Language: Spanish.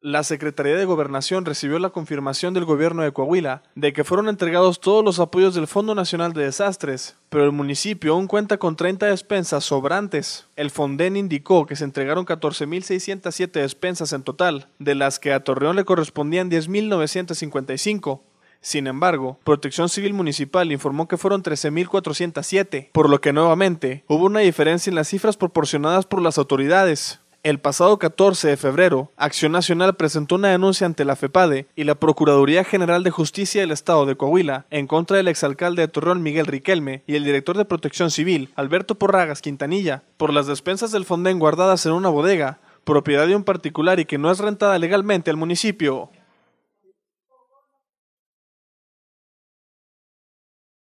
la Secretaría de Gobernación recibió la confirmación del gobierno de Coahuila de que fueron entregados todos los apoyos del Fondo Nacional de Desastres, pero el municipio aún cuenta con 30 despensas sobrantes. El Fonden indicó que se entregaron 14.607 despensas en total, de las que a Torreón le correspondían 10.955. Sin embargo, Protección Civil Municipal informó que fueron 13.407, por lo que nuevamente hubo una diferencia en las cifras proporcionadas por las autoridades. El pasado 14 de febrero, Acción Nacional presentó una denuncia ante la FEPADE y la Procuraduría General de Justicia del Estado de Coahuila en contra del exalcalde de Torreón Miguel Riquelme y el director de Protección Civil, Alberto Porragas Quintanilla, por las despensas del fondén guardadas en una bodega, propiedad de un particular y que no es rentada legalmente al municipio.